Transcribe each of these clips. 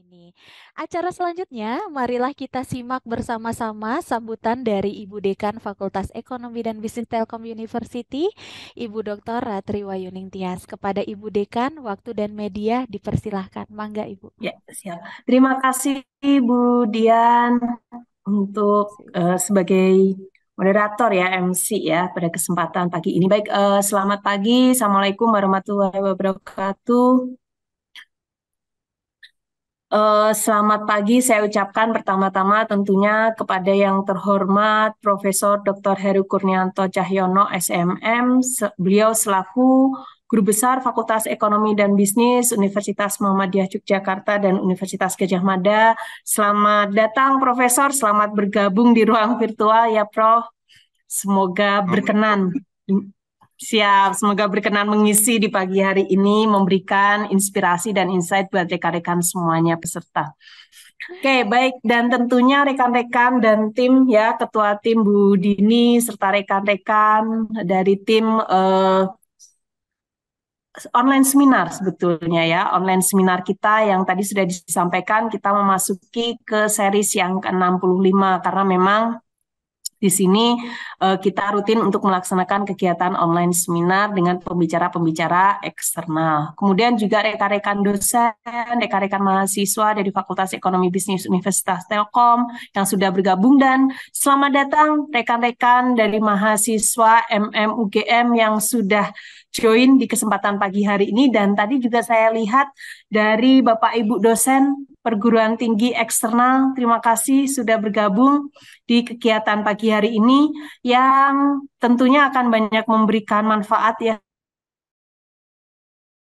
ini. Acara selanjutnya, marilah kita simak bersama-sama sambutan dari Ibu Dekan Fakultas Ekonomi dan Bisnis Telkom University, Ibu Dr. Ratri Wayuning Tias. Kepada Ibu Dekan, waktu dan media dipersilahkan. Mangga Ibu. Ya, siap. Terima kasih Ibu Dian untuk uh, sebagai moderator ya MC ya pada kesempatan pagi ini. Baik, uh, selamat pagi. Assalamualaikum warahmatullahi wabarakatuh. Uh, selamat pagi saya ucapkan pertama-tama tentunya kepada yang terhormat Profesor Dr. Heru Kurnianto Cahyono SMM. Beliau selaku Guru Besar Fakultas Ekonomi dan Bisnis Universitas Muhammadiyah Yogyakarta dan Universitas Gajah Mada. Selamat datang Profesor, selamat bergabung di ruang virtual ya Prof. Semoga berkenan Siap, semoga berkenan mengisi di pagi hari ini, memberikan inspirasi dan insight buat rekan-rekan semuanya peserta. Oke, baik. Dan tentunya rekan-rekan dan tim ya, Ketua Tim Bu Dini, serta rekan-rekan dari tim uh, online seminar sebetulnya ya. Online seminar kita yang tadi sudah disampaikan, kita memasuki ke series yang ke-65, karena memang di sini uh, kita rutin untuk melaksanakan kegiatan online seminar dengan pembicara-pembicara eksternal. Kemudian juga rekan-rekan dosen, rekan-rekan mahasiswa dari Fakultas Ekonomi Bisnis Universitas Telkom yang sudah bergabung dan selamat datang rekan-rekan dari mahasiswa MMUGM yang sudah join di kesempatan pagi hari ini dan tadi juga saya lihat dari Bapak Ibu dosen perguruan tinggi eksternal. Terima kasih sudah bergabung di kegiatan pagi hari ini yang tentunya akan banyak memberikan manfaat ya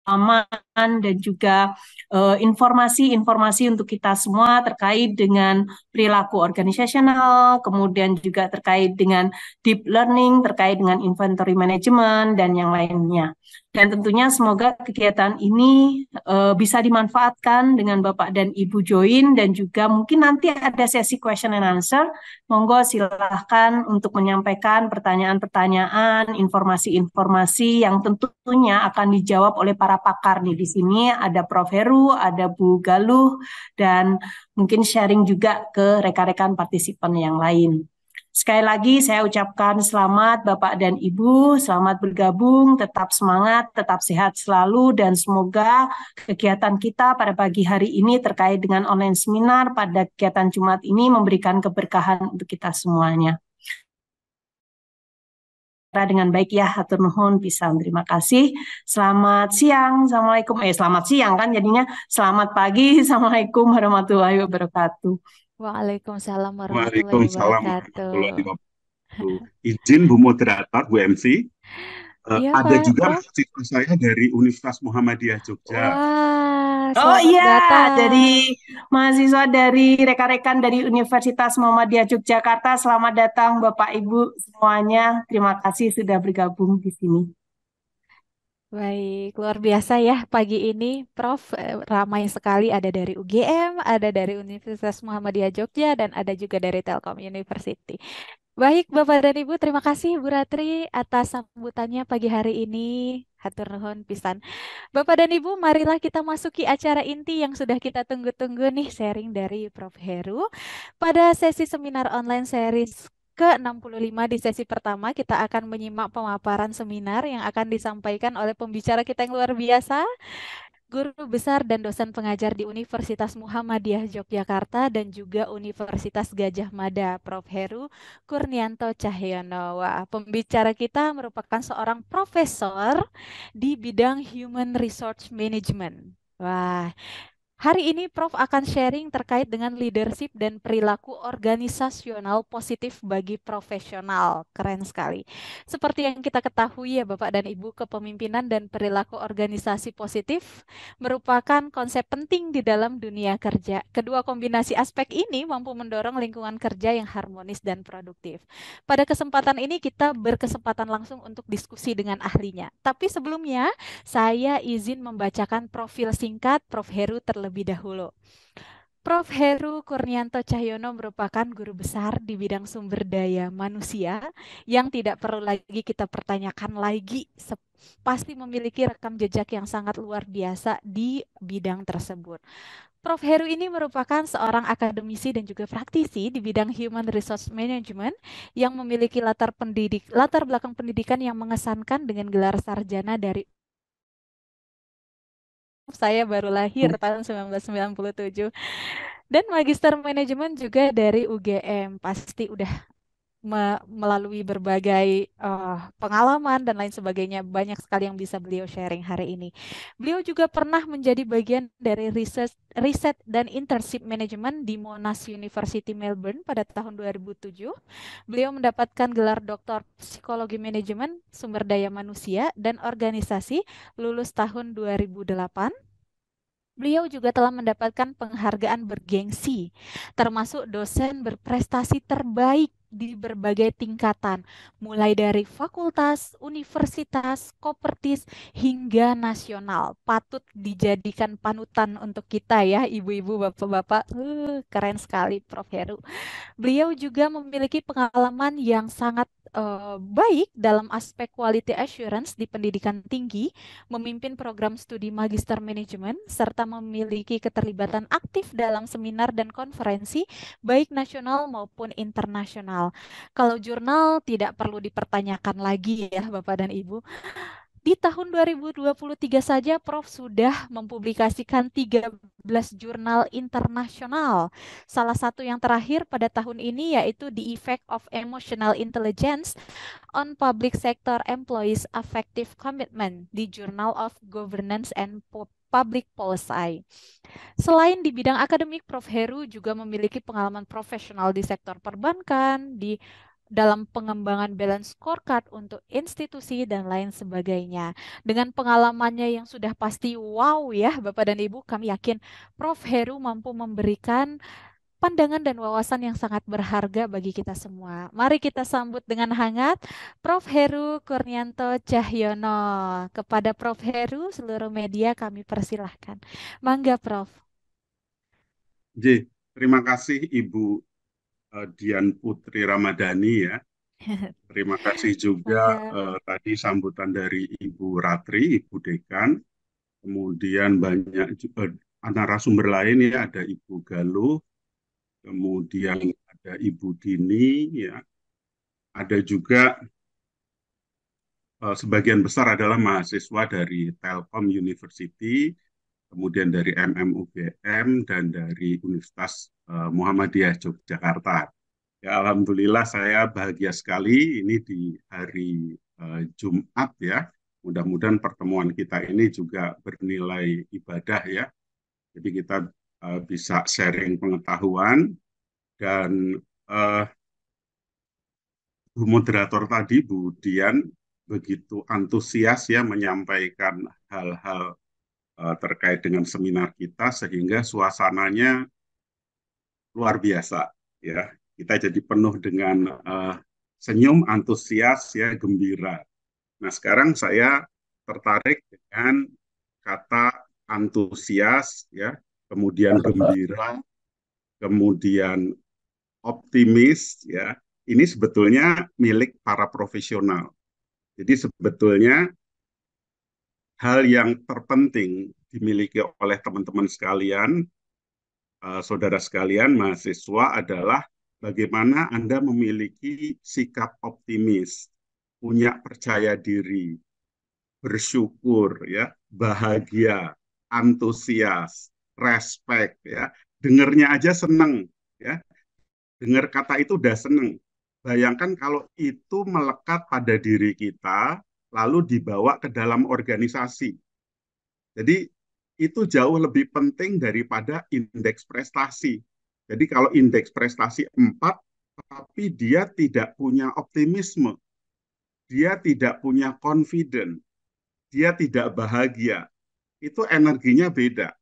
aman dan juga informasi-informasi eh, uh, untuk kita semua terkait dengan perilaku organisasional, kemudian juga terkait dengan deep learning, terkait dengan inventory management dan yang lainnya. Dan tentunya semoga kegiatan ini uh, bisa dimanfaatkan dengan Bapak dan Ibu join dan juga mungkin nanti ada sesi question and answer. Monggo silahkan untuk menyampaikan pertanyaan-pertanyaan, informasi-informasi yang tentunya akan dijawab oleh para pakar nih di sini ada Prof Heru, ada Bu Galuh dan mungkin sharing juga ke rekan-rekan partisipan yang lain. Sekali lagi saya ucapkan selamat Bapak dan Ibu, selamat bergabung, tetap semangat, tetap sehat selalu dan semoga kegiatan kita pada pagi hari ini terkait dengan online seminar pada kegiatan Jumat ini memberikan keberkahan untuk kita semuanya. Dengan baik ya, hatur nuhun pisang, Terima kasih. Selamat siang, assalamualaikum. Eh, selamat siang kan jadinya. Selamat pagi, assalamualaikum warahmatullahi wabarakatuh. Waalaikumsalam warahmatullahi wabarakatuh. Izin Bu Moderator, Bu MC. Uh, eh, ya, ada Pak juga mahasiswa saya dari Universitas Muhammadiyah Jogja. Wah, oh iya, dari mahasiswa dari rekan-rekan dari Universitas Muhammadiyah Yogyakarta. Selamat datang Bapak Ibu semuanya. Terima kasih sudah bergabung di sini. Baik, luar biasa ya pagi ini Prof. Eh, ramai sekali ada dari UGM, ada dari Universitas Muhammadiyah Jogja, dan ada juga dari Telkom University. Baik, Bapak dan Ibu, terima kasih Bu Ratri atas sambutannya pagi hari ini. Hatur nuhun pisan. Bapak dan Ibu, marilah kita masuki acara inti yang sudah kita tunggu-tunggu nih sharing dari Prof. Heru pada sesi seminar online series ke-65 di sesi pertama kita akan menyimak pemaparan seminar yang akan disampaikan oleh pembicara kita yang luar biasa, guru besar dan dosen pengajar di Universitas Muhammadiyah Yogyakarta dan juga Universitas Gajah Mada, Prof. Heru Kurnianto Cahyono. pembicara kita merupakan seorang profesor di bidang Human Resource Management. Wah, Hari ini Prof akan sharing terkait dengan leadership dan perilaku organisasional positif bagi profesional. Keren sekali. Seperti yang kita ketahui ya Bapak dan Ibu, kepemimpinan dan perilaku organisasi positif merupakan konsep penting di dalam dunia kerja. Kedua kombinasi aspek ini mampu mendorong lingkungan kerja yang harmonis dan produktif. Pada kesempatan ini kita berkesempatan langsung untuk diskusi dengan ahlinya. Tapi sebelumnya, saya izin membacakan profil singkat Prof Heru terlebih terlebih dahulu. Prof. Heru Kurnianto Cahyono merupakan guru besar di bidang sumber daya manusia yang tidak perlu lagi kita pertanyakan lagi pasti memiliki rekam jejak yang sangat luar biasa di bidang tersebut. Prof. Heru ini merupakan seorang akademisi dan juga praktisi di bidang human resource management yang memiliki latar pendidik latar belakang pendidikan yang mengesankan dengan gelar sarjana dari saya baru lahir hmm. tahun 1997. Dan Magister Manajemen juga dari UGM. Pasti udah me melalui berbagai uh, pengalaman dan lain sebagainya banyak sekali yang bisa beliau sharing hari ini. Beliau juga pernah menjadi bagian dari riset riset dan internship management di Monash University Melbourne pada tahun 2007. Beliau mendapatkan gelar doktor psikologi manajemen sumber daya manusia dan organisasi lulus tahun 2008. Beliau juga telah mendapatkan penghargaan bergengsi, termasuk dosen berprestasi terbaik di berbagai tingkatan, mulai dari fakultas, universitas, kopertis, hingga nasional. Patut dijadikan panutan untuk kita ya, ibu-ibu, bapak-bapak. Uh, keren sekali Prof. Heru. Beliau juga memiliki pengalaman yang sangat uh, baik dalam aspek quality assurance di pendidikan tinggi, memimpin program studi magister manajemen, serta memiliki keterlibatan aktif dalam seminar dan konferensi, baik nasional maupun internasional jurnal. Kalau jurnal tidak perlu dipertanyakan lagi ya Bapak dan Ibu. Di tahun 2023 saja Prof sudah mempublikasikan 13 jurnal internasional. Salah satu yang terakhir pada tahun ini yaitu The Effect of Emotional Intelligence on Public Sector Employees Affective Commitment di Journal of Governance and public policy. Selain di bidang akademik, Prof. Heru juga memiliki pengalaman profesional di sektor perbankan, di dalam pengembangan balance scorecard untuk institusi dan lain sebagainya. Dengan pengalamannya yang sudah pasti wow ya Bapak dan Ibu, kami yakin Prof. Heru mampu memberikan pandangan dan wawasan yang sangat berharga bagi kita semua. Mari kita sambut dengan hangat Prof. Heru Kurnianto Cahyono. Kepada Prof. Heru, seluruh media kami persilahkan. Mangga Prof. J, terima kasih Ibu eh, Dian Putri Ramadhani ya. Terima kasih juga uh, tadi sambutan dari Ibu Ratri, Ibu Dekan. Kemudian banyak uh, narasumber lain ya, ada Ibu Galuh, kemudian ada Ibu Dini, ya, ada juga eh, sebagian besar adalah mahasiswa dari Telkom University, kemudian dari MMUGM dan dari Universitas eh, Muhammadiyah Yogyakarta. Ya, alhamdulillah saya bahagia sekali ini di hari eh, Jumat ya. Mudah-mudahan pertemuan kita ini juga bernilai ibadah ya. Jadi kita Eh, bisa sharing pengetahuan dan uh, Bu moderator tadi Bu Dian begitu antusias ya menyampaikan hal-hal uh, terkait dengan seminar kita sehingga suasananya luar biasa ya kita jadi penuh dengan uh, senyum antusias ya gembira. Nah sekarang saya tertarik dengan kata antusias ya kemudian gembira, kemudian optimis ya. Ini sebetulnya milik para profesional. Jadi sebetulnya hal yang terpenting dimiliki oleh teman-teman sekalian, eh, saudara sekalian mahasiswa adalah bagaimana Anda memiliki sikap optimis, punya percaya diri, bersyukur ya, bahagia, antusias, respect ya dengernya aja seneng ya dengar kata itu udah seneng bayangkan kalau itu melekat pada diri kita lalu dibawa ke dalam organisasi jadi itu jauh lebih penting daripada indeks prestasi jadi kalau indeks prestasi 4 tapi dia tidak punya optimisme dia tidak punya confident dia tidak bahagia itu energinya beda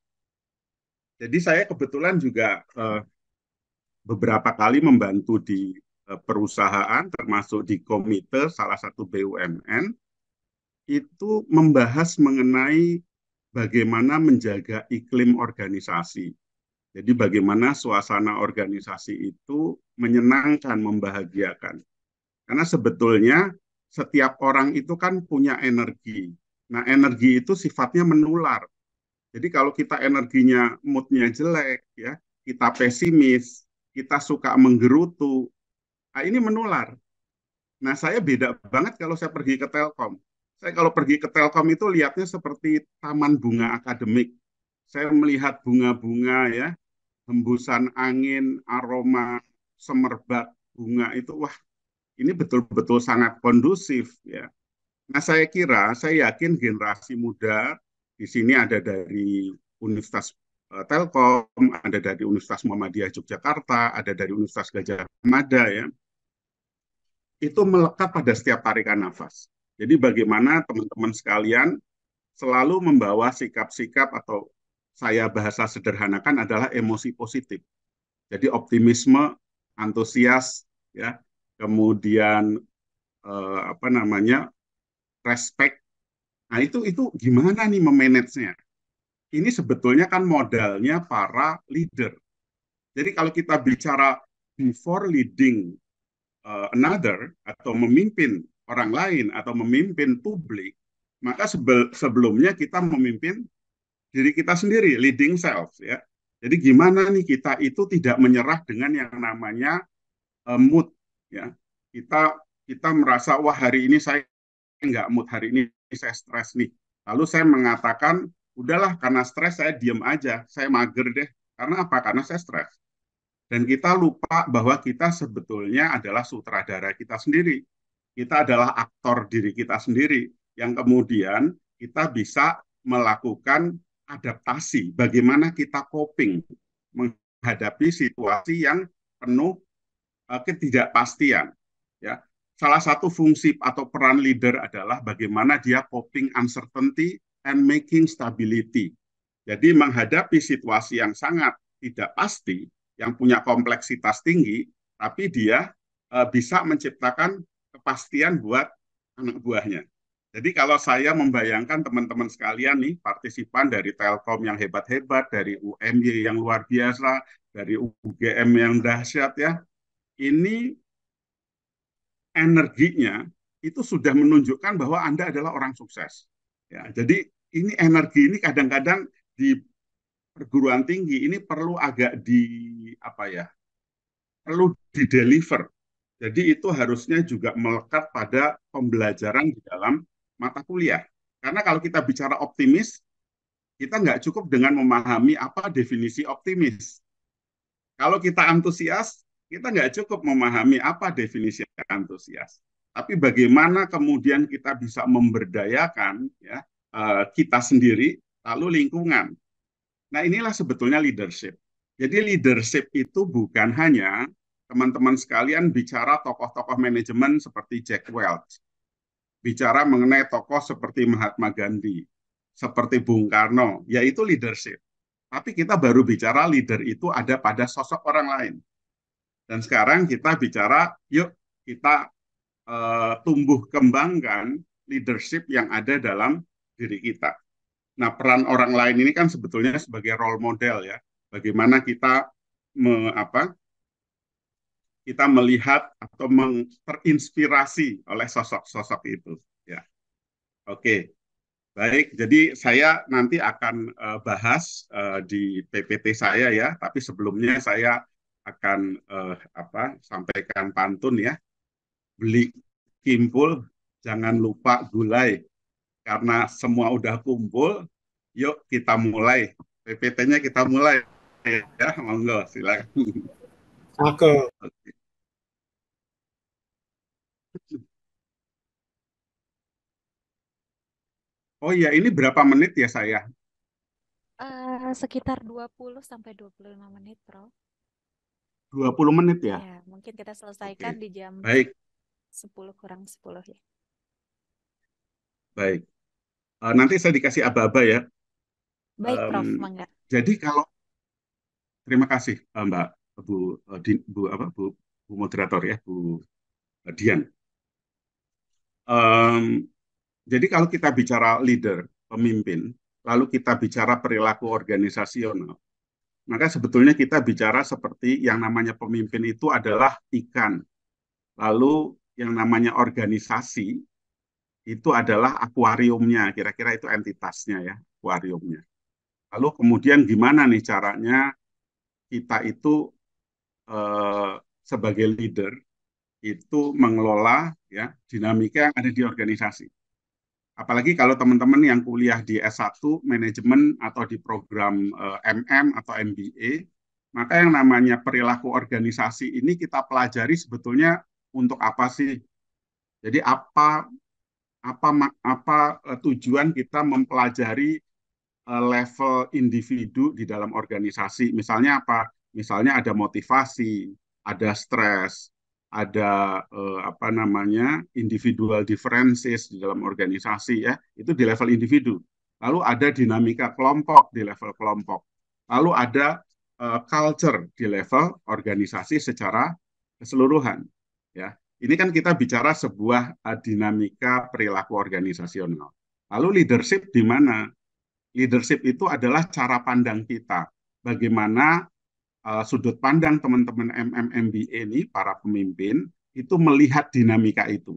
jadi saya kebetulan juga uh, beberapa kali membantu di uh, perusahaan, termasuk di komite salah satu BUMN, itu membahas mengenai bagaimana menjaga iklim organisasi. Jadi bagaimana suasana organisasi itu menyenangkan, membahagiakan. Karena sebetulnya setiap orang itu kan punya energi. Nah, energi itu sifatnya menular jadi kalau kita energinya moodnya jelek, ya kita pesimis, kita suka menggerutu, nah ini menular. Nah saya beda banget kalau saya pergi ke Telkom. Saya kalau pergi ke Telkom itu lihatnya seperti taman bunga akademik. Saya melihat bunga-bunga ya, hembusan angin, aroma semerbak bunga itu, wah ini betul-betul sangat kondusif ya. Nah saya kira, saya yakin generasi muda di sini ada dari Universitas eh, Telkom, ada dari Universitas Muhammadiyah Yogyakarta, ada dari Universitas Gajah Mada ya. Itu melekat pada setiap tarikan nafas. Jadi bagaimana teman-teman sekalian selalu membawa sikap-sikap atau saya bahasa sederhanakan adalah emosi positif. Jadi optimisme, antusias ya, kemudian eh, apa namanya? respect Nah itu itu gimana nih memanagenya? Ini sebetulnya kan modalnya para leader. Jadi kalau kita bicara before leading uh, another atau memimpin orang lain atau memimpin publik, maka sebelumnya kita memimpin diri kita sendiri, leading self ya. Jadi gimana nih kita itu tidak menyerah dengan yang namanya uh, mood ya. Kita kita merasa wah hari ini saya nggak mood hari ini saya stres nih. Lalu saya mengatakan, udahlah karena stres saya diam aja, saya mager deh. Karena apa? Karena saya stres. Dan kita lupa bahwa kita sebetulnya adalah sutradara kita sendiri. Kita adalah aktor diri kita sendiri yang kemudian kita bisa melakukan adaptasi bagaimana kita coping menghadapi situasi yang penuh eh, ketidakpastian salah satu fungsi atau peran leader adalah bagaimana dia coping uncertainty and making stability. Jadi menghadapi situasi yang sangat tidak pasti, yang punya kompleksitas tinggi, tapi dia e, bisa menciptakan kepastian buat anak buahnya. Jadi kalau saya membayangkan teman-teman sekalian nih, partisipan dari Telkom yang hebat-hebat, dari UMY yang luar biasa, dari UGM yang dahsyat ya, ini energinya itu sudah menunjukkan bahwa Anda adalah orang sukses. Ya, jadi ini energi ini kadang-kadang di perguruan tinggi ini perlu agak di apa ya? perlu di deliver. Jadi itu harusnya juga melekat pada pembelajaran di dalam mata kuliah. Karena kalau kita bicara optimis, kita nggak cukup dengan memahami apa definisi optimis. Kalau kita antusias, kita nggak cukup memahami apa definisi antusias, tapi bagaimana kemudian kita bisa memberdayakan ya eh, kita sendiri lalu lingkungan. Nah inilah sebetulnya leadership. Jadi leadership itu bukan hanya teman-teman sekalian bicara tokoh-tokoh manajemen seperti Jack Welch, bicara mengenai tokoh seperti Mahatma Gandhi, seperti Bung Karno, yaitu leadership. Tapi kita baru bicara leader itu ada pada sosok orang lain dan sekarang kita bicara, yuk kita uh, tumbuh kembangkan leadership yang ada dalam diri kita. Nah, peran orang lain ini kan sebetulnya sebagai role model ya. Bagaimana kita me, apa? Kita melihat atau terinspirasi oleh sosok-sosok itu, ya. Oke. Baik, jadi saya nanti akan uh, bahas uh, di PPT saya ya, tapi sebelumnya saya akan eh, apa sampaikan pantun ya. Beli kimpul jangan lupa gulai. Karena semua udah kumpul, yuk kita mulai. PPT-nya kita mulai ya, monggo silakan. Oke. Okay. Oh iya, ini berapa menit ya saya? Uh, sekitar 20 sampai 25 menit, Bro. 20 menit ya. ya mungkin kita selesaikan Oke. di jam Baik. 10 kurang 10 ya. Baik. Uh, nanti saya dikasih aba-aba ya. Baik, um, Prof. Mangga. Jadi kalau terima kasih uh, Mbak Bu uh, eh, di, Bu apa Bu, Bu moderator ya, Bu uh, Dian. Um, jadi kalau kita bicara leader, pemimpin, lalu kita bicara perilaku organisasional, maka sebetulnya kita bicara seperti yang namanya pemimpin itu adalah ikan. Lalu yang namanya organisasi itu adalah akuariumnya, kira-kira itu entitasnya ya, akuariumnya. Lalu kemudian gimana nih caranya kita itu eh, sebagai leader itu mengelola ya dinamika yang ada di organisasi apalagi kalau teman-teman yang kuliah di S1 manajemen atau di program eh, MM atau MBA, maka yang namanya perilaku organisasi ini kita pelajari sebetulnya untuk apa sih? Jadi apa apa apa eh, tujuan kita mempelajari eh, level individu di dalam organisasi? Misalnya apa? Misalnya ada motivasi, ada stres, ada eh, apa namanya individual differences di dalam organisasi ya itu di level individu lalu ada dinamika kelompok di level kelompok lalu ada eh, culture di level organisasi secara keseluruhan ya ini kan kita bicara sebuah eh, dinamika perilaku organisasional lalu leadership di mana leadership itu adalah cara pandang kita bagaimana uh, sudut pandang teman-teman MMMBA ini, para pemimpin, itu melihat dinamika itu.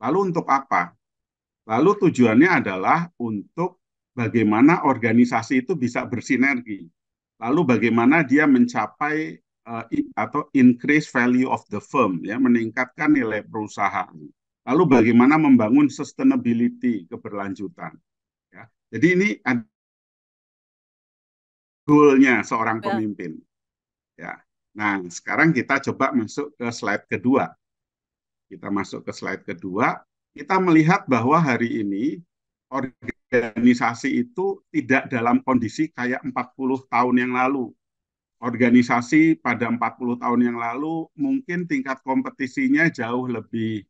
Lalu untuk apa? Lalu tujuannya adalah untuk bagaimana organisasi itu bisa bersinergi. Lalu bagaimana dia mencapai uh, atau increase value of the firm, ya meningkatkan nilai perusahaan. Lalu bagaimana membangun sustainability keberlanjutan. Ya. Jadi ini goalnya seorang pemimpin. Ya. Nah, sekarang kita coba masuk ke slide kedua. Kita masuk ke slide kedua, kita melihat bahwa hari ini organisasi itu tidak dalam kondisi kayak 40 tahun yang lalu. Organisasi pada 40 tahun yang lalu mungkin tingkat kompetisinya jauh lebih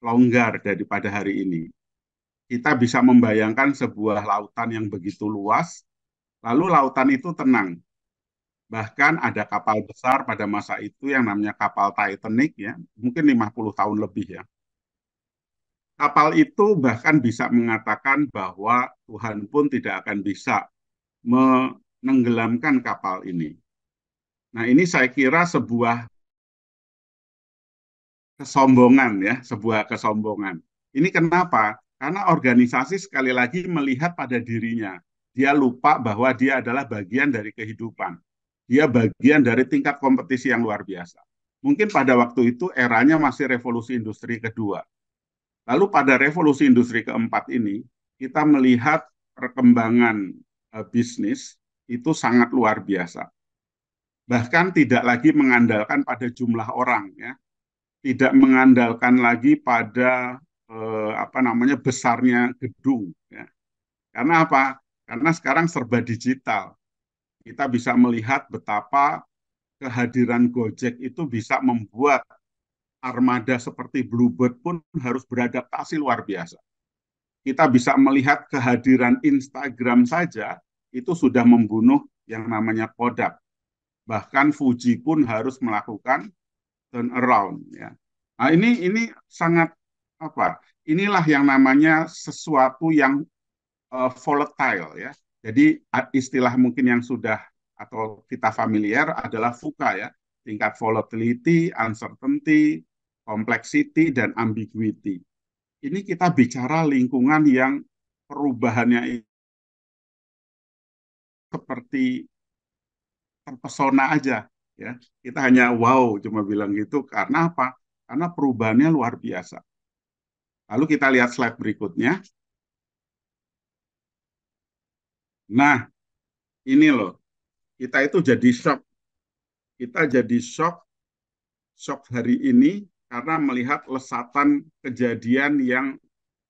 longgar daripada hari ini. Kita bisa membayangkan sebuah lautan yang begitu luas, lalu lautan itu tenang. Bahkan ada kapal besar pada masa itu yang namanya kapal Titanic ya, mungkin 50 tahun lebih ya. Kapal itu bahkan bisa mengatakan bahwa Tuhan pun tidak akan bisa menenggelamkan kapal ini. Nah, ini saya kira sebuah kesombongan ya, sebuah kesombongan. Ini kenapa? Karena organisasi sekali lagi melihat pada dirinya. Dia lupa bahwa dia adalah bagian dari kehidupan dia bagian dari tingkat kompetisi yang luar biasa. Mungkin pada waktu itu eranya masih revolusi industri kedua. Lalu pada revolusi industri keempat ini, kita melihat perkembangan uh, bisnis itu sangat luar biasa. Bahkan tidak lagi mengandalkan pada jumlah orang ya. Tidak mengandalkan lagi pada uh, apa namanya besarnya gedung ya. Karena apa? Karena sekarang serba digital kita bisa melihat betapa kehadiran Gojek itu bisa membuat armada seperti Bluebird pun harus beradaptasi luar biasa. Kita bisa melihat kehadiran Instagram saja itu sudah membunuh yang namanya Kodak. Bahkan Fuji pun harus melakukan turnaround. Ya. Nah ini ini sangat apa? Inilah yang namanya sesuatu yang uh, volatile ya. Jadi istilah mungkin yang sudah atau kita familiar adalah VUCA ya, tingkat volatility, uncertainty, complexity, dan ambiguity. Ini kita bicara lingkungan yang perubahannya seperti terpesona aja ya. Kita hanya wow cuma bilang gitu karena apa? Karena perubahannya luar biasa. Lalu kita lihat slide berikutnya. Nah, ini loh, kita itu jadi shock. Kita jadi shock, shock hari ini karena melihat lesatan kejadian yang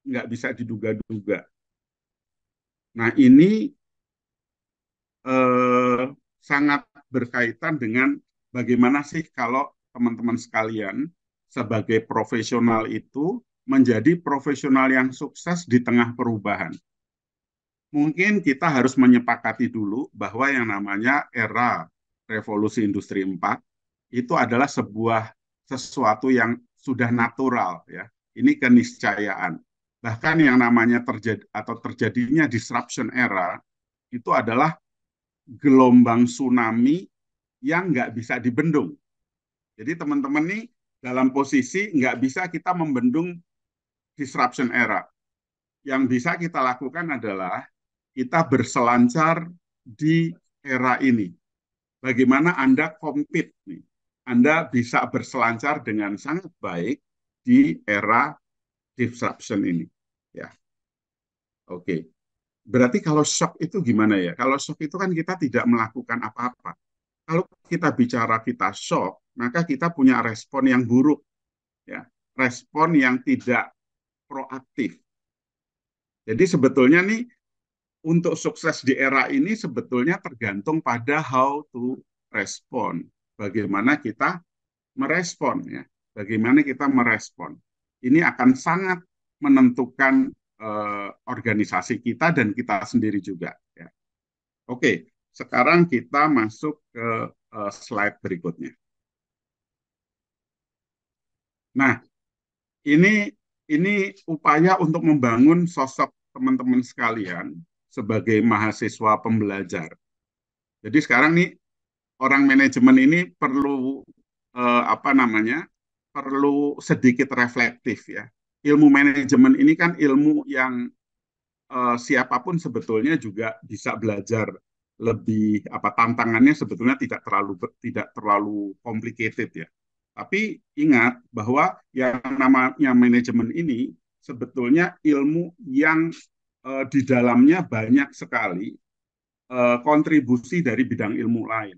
nggak bisa diduga-duga. Nah, ini eh, sangat berkaitan dengan bagaimana sih kalau teman-teman sekalian sebagai profesional itu menjadi profesional yang sukses di tengah perubahan mungkin kita harus menyepakati dulu bahwa yang namanya era revolusi industri 4 itu adalah sebuah sesuatu yang sudah natural ya. Ini keniscayaan. Bahkan yang namanya terjadi atau terjadinya disruption era itu adalah gelombang tsunami yang nggak bisa dibendung. Jadi teman-teman nih dalam posisi nggak bisa kita membendung disruption era. Yang bisa kita lakukan adalah kita berselancar di era ini. Bagaimana Anda kompet nih? Anda bisa berselancar dengan sangat baik di era disruption ini. Ya. Oke. Berarti kalau shock itu gimana ya? Kalau shock itu kan kita tidak melakukan apa-apa. Kalau kita bicara kita shock, maka kita punya respon yang buruk. Ya, respon yang tidak proaktif. Jadi sebetulnya nih untuk sukses di era ini sebetulnya tergantung pada how to respond. Bagaimana kita merespon ya. Bagaimana kita merespon. Ini akan sangat menentukan eh, organisasi kita dan kita sendiri juga ya. Oke, sekarang kita masuk ke eh, slide berikutnya. Nah, ini ini upaya untuk membangun sosok teman-teman sekalian sebagai mahasiswa pembelajar. Jadi sekarang nih orang manajemen ini perlu eh, apa namanya? perlu sedikit reflektif ya. Ilmu manajemen ini kan ilmu yang eh, siapapun sebetulnya juga bisa belajar lebih apa tantangannya sebetulnya tidak terlalu tidak terlalu complicated ya. Tapi ingat bahwa yang namanya manajemen ini sebetulnya ilmu yang eh, di dalamnya banyak sekali eh, kontribusi dari bidang ilmu lain.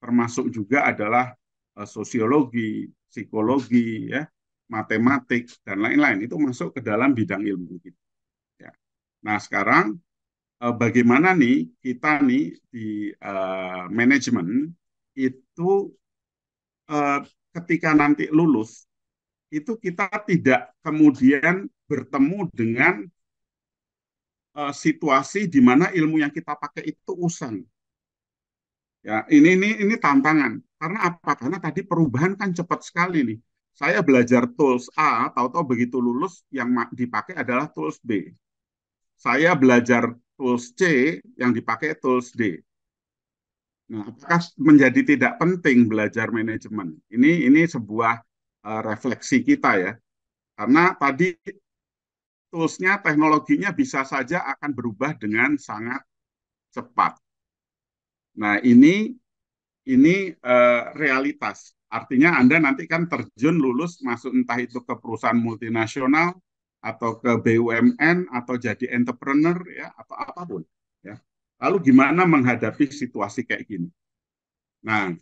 Termasuk juga adalah eh, sosiologi, psikologi, ya, matematik dan lain-lain itu masuk ke dalam bidang ilmu kita. Ya. Nah, sekarang eh, bagaimana nih kita nih di eh, manajemen itu eh, ketika nanti lulus itu kita tidak kemudian bertemu dengan uh, situasi di mana ilmu yang kita pakai itu usang. Ya, ini ini ini tantangan. Karena apa? Karena tadi perubahan kan cepat sekali nih. Saya belajar tools A, tahu-tahu begitu lulus yang dipakai adalah tools B. Saya belajar tools C, yang dipakai tools D. Nah, apakah menjadi tidak penting belajar manajemen? Ini ini sebuah uh, refleksi kita ya. Karena tadi toolsnya, teknologinya bisa saja akan berubah dengan sangat cepat. Nah ini ini uh, realitas. Artinya Anda nanti kan terjun lulus masuk entah itu ke perusahaan multinasional atau ke BUMN atau jadi entrepreneur ya atau apapun ya. Lalu gimana menghadapi situasi kayak gini? Nah,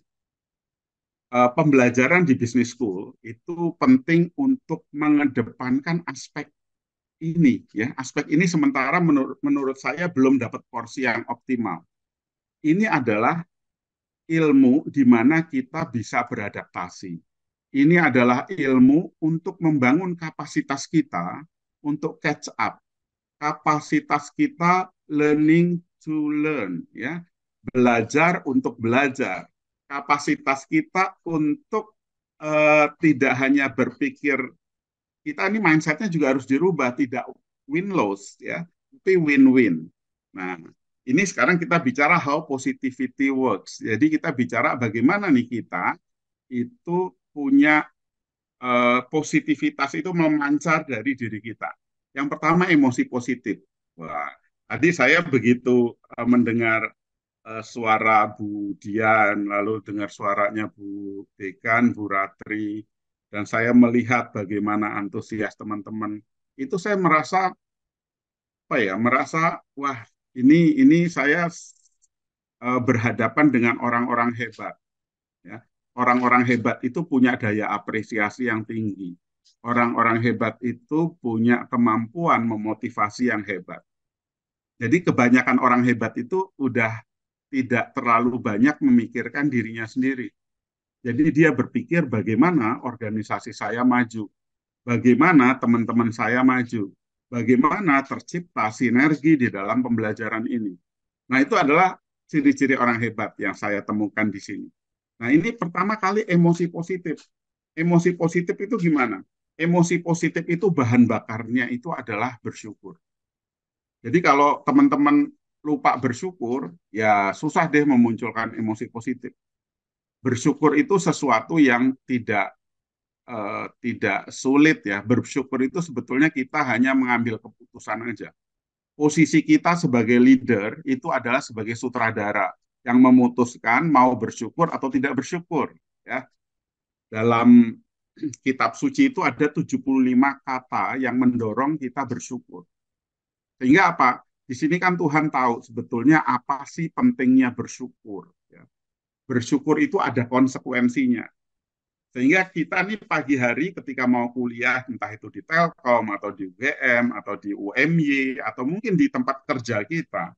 eh, pembelajaran di bisnis school itu penting untuk mengedepankan aspek ini ya aspek ini sementara menur menurut saya belum dapat porsi yang optimal. Ini adalah ilmu di mana kita bisa beradaptasi. Ini adalah ilmu untuk membangun kapasitas kita untuk catch up. Kapasitas kita learning to learn ya, belajar untuk belajar. Kapasitas kita untuk uh, tidak hanya berpikir kita ini mindsetnya juga harus dirubah tidak win lose ya tapi win win nah ini sekarang kita bicara how positivity works jadi kita bicara bagaimana nih kita itu punya uh, positivitas itu memancar dari diri kita yang pertama emosi positif wah tadi saya begitu uh, mendengar eh, suara Bu Dian lalu dengar suaranya Bu Dekan Bu Ratri dan saya melihat bagaimana antusias teman-teman itu saya merasa apa ya merasa wah ini ini saya eh, berhadapan dengan orang-orang hebat ya orang-orang hebat itu punya daya apresiasi yang tinggi orang-orang hebat itu punya kemampuan memotivasi yang hebat jadi kebanyakan orang hebat itu udah tidak terlalu banyak memikirkan dirinya sendiri jadi dia berpikir bagaimana organisasi saya maju, bagaimana teman-teman saya maju, bagaimana tercipta sinergi di dalam pembelajaran ini. Nah itu adalah ciri-ciri orang hebat yang saya temukan di sini. Nah ini pertama kali emosi positif. Emosi positif itu gimana? Emosi positif itu bahan bakarnya itu adalah bersyukur. Jadi kalau teman-teman lupa bersyukur, ya susah deh memunculkan emosi positif bersyukur itu sesuatu yang tidak uh, tidak sulit ya. Bersyukur itu sebetulnya kita hanya mengambil keputusan aja. Posisi kita sebagai leader itu adalah sebagai sutradara yang memutuskan mau bersyukur atau tidak bersyukur ya. Dalam kitab suci itu ada 75 kata yang mendorong kita bersyukur. Sehingga apa? Di sini kan Tuhan tahu sebetulnya apa sih pentingnya bersyukur bersyukur itu ada konsekuensinya. Sehingga kita nih pagi hari ketika mau kuliah, entah itu di Telkom, atau di UGM, atau di UMY, atau mungkin di tempat kerja kita,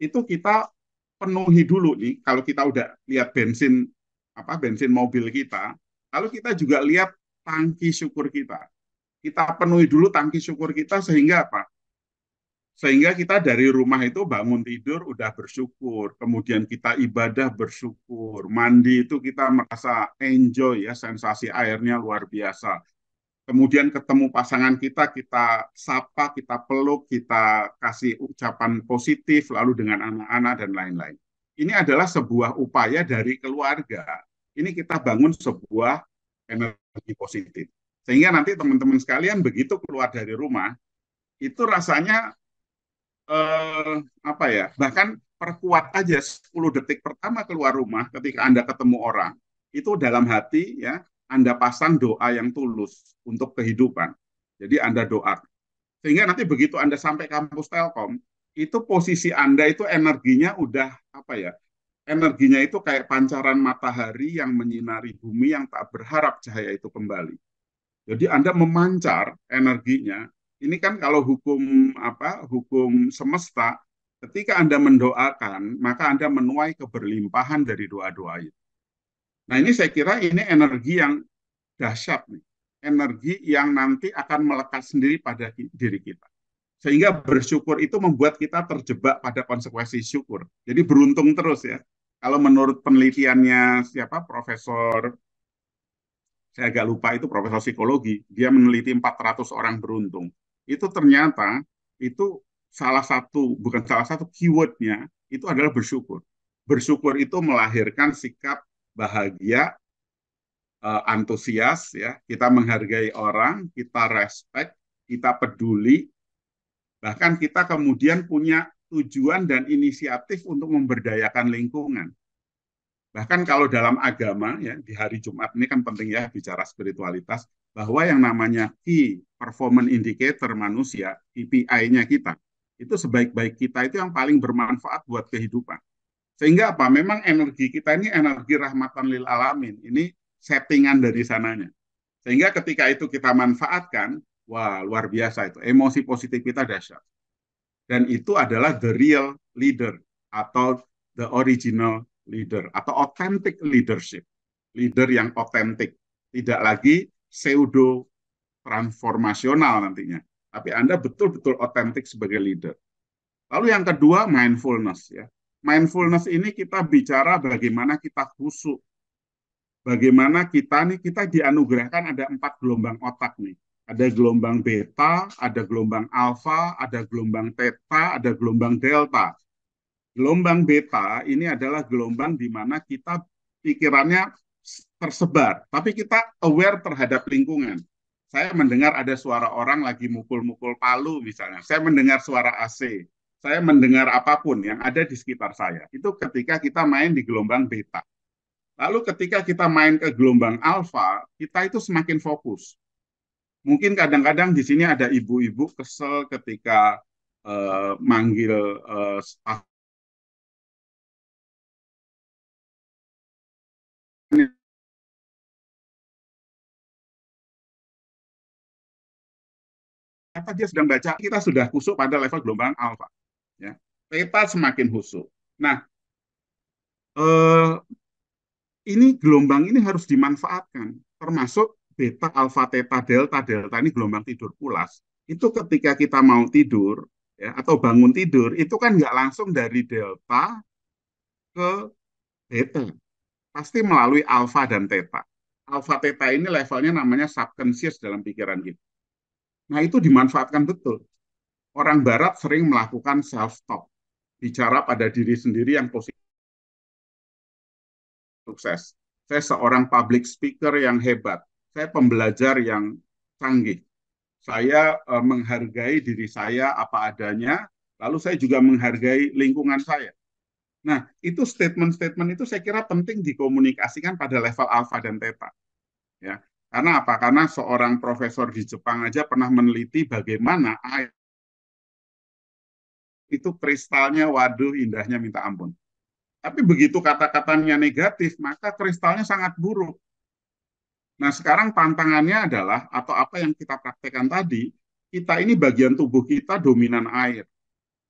itu kita penuhi dulu nih, kalau kita udah lihat bensin apa bensin mobil kita, lalu kita juga lihat tangki syukur kita. Kita penuhi dulu tangki syukur kita sehingga apa? sehingga kita dari rumah itu bangun tidur udah bersyukur, kemudian kita ibadah bersyukur, mandi itu kita merasa enjoy ya, sensasi airnya luar biasa. Kemudian ketemu pasangan kita, kita sapa, kita peluk, kita kasih ucapan positif, lalu dengan anak-anak dan lain-lain. Ini adalah sebuah upaya dari keluarga. Ini kita bangun sebuah energi positif. Sehingga nanti teman-teman sekalian begitu keluar dari rumah, itu rasanya eh, apa ya bahkan perkuat aja 10 detik pertama keluar rumah ketika anda ketemu orang itu dalam hati ya anda pasang doa yang tulus untuk kehidupan jadi anda doa sehingga nanti begitu anda sampai kampus Telkom itu posisi anda itu energinya udah apa ya energinya itu kayak pancaran matahari yang menyinari bumi yang tak berharap cahaya itu kembali. Jadi Anda memancar energinya ini kan kalau hukum apa hukum semesta ketika Anda mendoakan maka Anda menuai keberlimpahan dari doa-doa itu. Nah, ini saya kira ini energi yang dahsyat nih. Energi yang nanti akan melekat sendiri pada diri kita. Sehingga bersyukur itu membuat kita terjebak pada konsekuensi syukur. Jadi beruntung terus ya. Kalau menurut penelitiannya siapa Profesor saya agak lupa itu profesor psikologi, dia meneliti 400 orang beruntung itu ternyata itu salah satu bukan salah satu keywordnya itu adalah bersyukur. Bersyukur itu melahirkan sikap bahagia, uh, antusias ya. Kita menghargai orang, kita respect, kita peduli, bahkan kita kemudian punya tujuan dan inisiatif untuk memberdayakan lingkungan. Bahkan kalau dalam agama ya di hari Jumat ini kan penting ya bicara spiritualitas, bahwa yang namanya key performance indicator manusia, KPI-nya e kita, itu sebaik-baik kita itu yang paling bermanfaat buat kehidupan. Sehingga apa? Memang energi kita ini energi rahmatan lil alamin. Ini settingan dari sananya. Sehingga ketika itu kita manfaatkan, wah luar biasa itu. Emosi positif kita dahsyat. Dan itu adalah the real leader atau the original leader atau authentic leadership. Leader yang authentic Tidak lagi pseudo transformasional nantinya. Tapi Anda betul-betul otentik sebagai leader. Lalu yang kedua, mindfulness ya. Mindfulness ini kita bicara bagaimana kita khusyuk. Bagaimana kita nih kita dianugerahkan ada empat gelombang otak nih. Ada gelombang beta, ada gelombang alfa, ada gelombang theta, ada gelombang delta. Gelombang beta ini adalah gelombang di mana kita pikirannya tersebar, tapi kita aware terhadap lingkungan. Saya mendengar ada suara orang lagi mukul-mukul palu misalnya. Saya mendengar suara AC. Saya mendengar apapun yang ada di sekitar saya. Itu ketika kita main di gelombang beta. Lalu ketika kita main ke gelombang alfa, kita itu semakin fokus. Mungkin kadang-kadang di sini ada ibu-ibu kesel ketika uh, manggil uh, apa dia sedang baca kita sudah kusuk pada level gelombang alfa ya peta semakin khusuk. nah eh, ini gelombang ini harus dimanfaatkan termasuk beta alfa theta delta delta ini gelombang tidur pulas itu ketika kita mau tidur ya atau bangun tidur itu kan nggak langsung dari delta ke beta pasti melalui alfa dan theta alfa theta ini levelnya namanya subconscious dalam pikiran kita Nah, itu dimanfaatkan betul. Orang Barat sering melakukan self-talk, bicara pada diri sendiri yang positif sukses. Saya seorang public speaker yang hebat. Saya pembelajar yang canggih. Saya e, menghargai diri saya apa adanya, lalu saya juga menghargai lingkungan saya. Nah, itu statement-statement itu saya kira penting dikomunikasikan pada level alfa dan theta. Ya, karena apa? Karena seorang profesor di Jepang aja pernah meneliti bagaimana air itu kristalnya waduh indahnya minta ampun. Tapi begitu kata-katanya negatif, maka kristalnya sangat buruk. Nah sekarang tantangannya adalah, atau apa yang kita praktekkan tadi, kita ini bagian tubuh kita dominan air.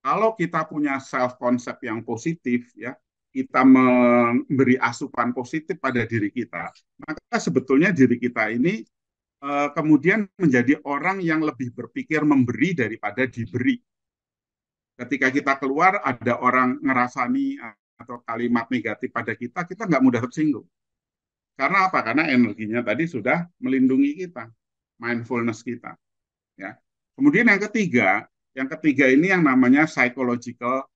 Kalau kita punya self-concept yang positif, ya kita memberi asupan positif pada diri kita, maka sebetulnya diri kita ini uh, kemudian menjadi orang yang lebih berpikir memberi daripada diberi. Ketika kita keluar, ada orang ngerasani atau kalimat negatif pada kita, kita nggak mudah tersinggung. Karena apa? Karena energinya tadi sudah melindungi kita, mindfulness kita. Ya. Kemudian yang ketiga, yang ketiga ini yang namanya psychological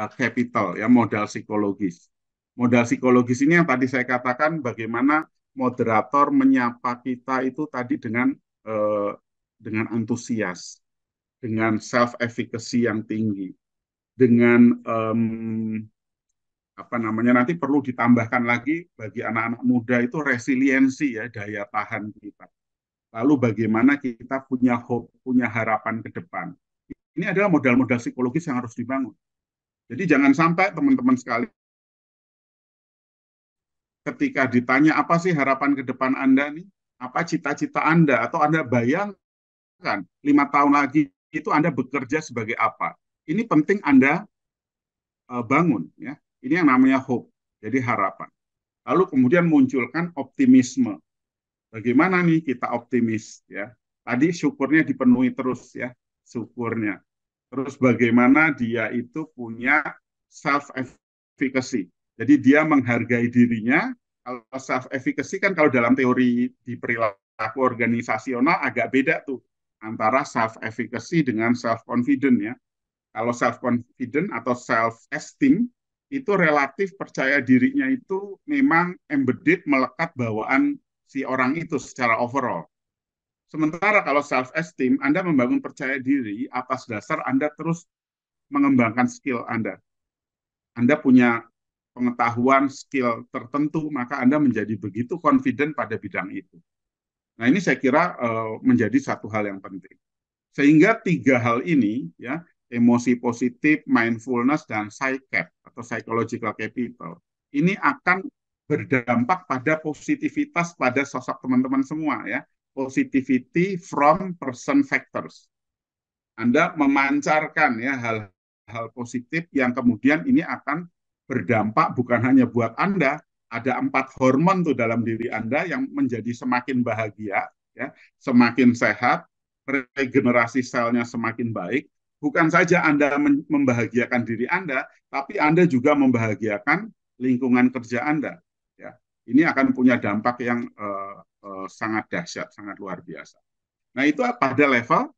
Eh, capital ya modal psikologis. Modal psikologis ini yang tadi saya katakan bagaimana moderator menyapa kita itu tadi dengan eh, dengan antusias, dengan self efficacy yang tinggi, dengan um, apa namanya nanti perlu ditambahkan lagi bagi anak-anak muda itu resiliensi ya daya tahan kita. Lalu bagaimana kita punya hope, punya harapan ke depan. Ini adalah modal-modal psikologis yang harus dibangun. Jadi jangan sampai teman-teman sekali ketika ditanya apa sih harapan ke depan Anda nih, apa cita-cita Anda atau Anda bayangkan lima tahun lagi itu Anda bekerja sebagai apa? Ini penting Anda e, bangun ya. Ini yang namanya hope, jadi harapan. Lalu kemudian munculkan optimisme. Bagaimana nih kita optimis ya? Tadi syukurnya dipenuhi terus ya, syukurnya. Terus bagaimana dia itu punya self efficacy. Jadi dia menghargai dirinya. Kalau self efficacy kan kalau dalam teori di perilaku organisasional agak beda tuh antara self efficacy dengan self confident ya. Kalau self confident atau self esteem itu relatif percaya dirinya itu memang embedded melekat bawaan si orang itu secara overall. Sementara kalau self esteem, Anda membangun percaya diri atas dasar Anda terus mengembangkan skill Anda. Anda punya pengetahuan skill tertentu, maka Anda menjadi begitu confident pada bidang itu. Nah, ini saya kira uh, menjadi satu hal yang penting. Sehingga tiga hal ini ya, emosi positif, mindfulness dan cap atau psychological capital. Ini akan berdampak pada positivitas pada sosok teman-teman semua ya positivity from person factors. Anda memancarkan ya hal-hal positif yang kemudian ini akan berdampak bukan hanya buat Anda, ada empat hormon tuh dalam diri Anda yang menjadi semakin bahagia, ya, semakin sehat, regenerasi selnya semakin baik. Bukan saja Anda membahagiakan diri Anda, tapi Anda juga membahagiakan lingkungan kerja Anda. Ya, ini akan punya dampak yang eh, Eh, sangat dahsyat, sangat luar biasa. Nah, itu pada level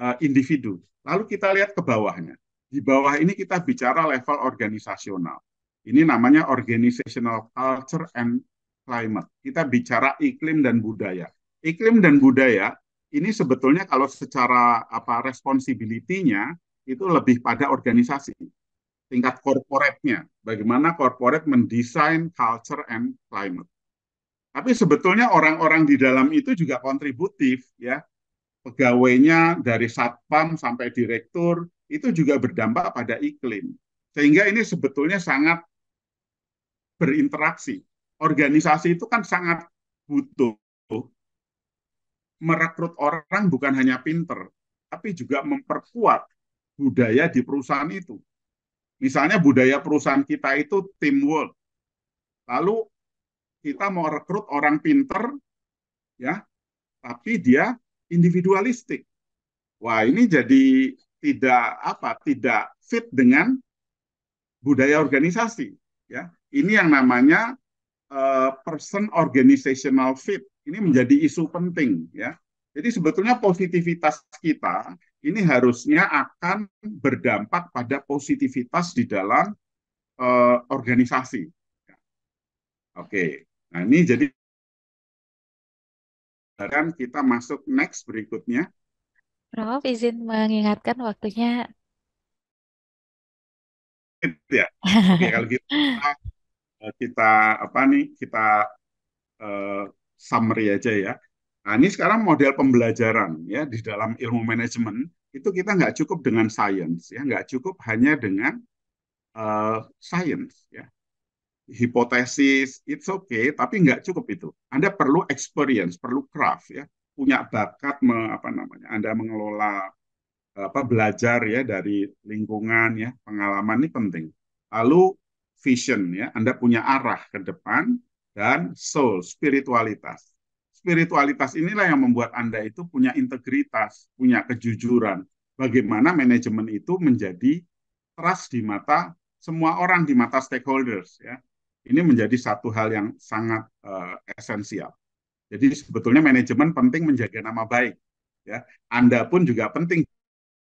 eh, individu. Lalu kita lihat ke bawahnya. Di bawah ini kita bicara level organisasional. Ini namanya organizational culture and climate. Kita bicara iklim dan budaya. Iklim dan budaya ini sebetulnya kalau secara apa responsibility-nya itu lebih pada organisasi tingkat corporate-nya, Bagaimana corporate mendesain culture and climate. Tapi sebetulnya orang-orang di dalam itu juga kontributif ya. Pegawainya dari satpam sampai direktur itu juga berdampak pada iklim. Sehingga ini sebetulnya sangat berinteraksi. Organisasi itu kan sangat butuh merekrut orang bukan hanya pinter, tapi juga memperkuat budaya di perusahaan itu. Misalnya budaya perusahaan kita itu teamwork. Lalu kita mau rekrut orang pinter, ya, tapi dia individualistik. Wah, ini jadi tidak apa, tidak fit dengan budaya organisasi, ya. Ini yang namanya uh, person organizational fit. Ini menjadi isu penting, ya. Jadi sebetulnya positivitas kita ini harusnya akan berdampak pada positivitas di dalam uh, organisasi. Oke. Nah, ini jadi dan kita masuk next berikutnya. Prof, izin mengingatkan waktunya. Ya. Oke, kalau gitu kita, eh, kita apa nih? Kita uh, summary aja ya. Nah, ini sekarang model pembelajaran ya di dalam ilmu manajemen itu kita nggak cukup dengan sains ya, nggak cukup hanya dengan uh, eh, sains ya hipotesis, it's okay, tapi nggak cukup itu. Anda perlu experience, perlu craft ya, punya bakat me, apa namanya, Anda mengelola apa belajar ya dari lingkungan ya, pengalaman ini penting. Lalu vision ya, Anda punya arah ke depan dan soul, spiritualitas. Spiritualitas inilah yang membuat Anda itu punya integritas, punya kejujuran. Bagaimana manajemen itu menjadi trust di mata semua orang di mata stakeholders ya ini menjadi satu hal yang sangat uh, esensial. Jadi sebetulnya manajemen penting menjaga nama baik. Ya, Anda pun juga penting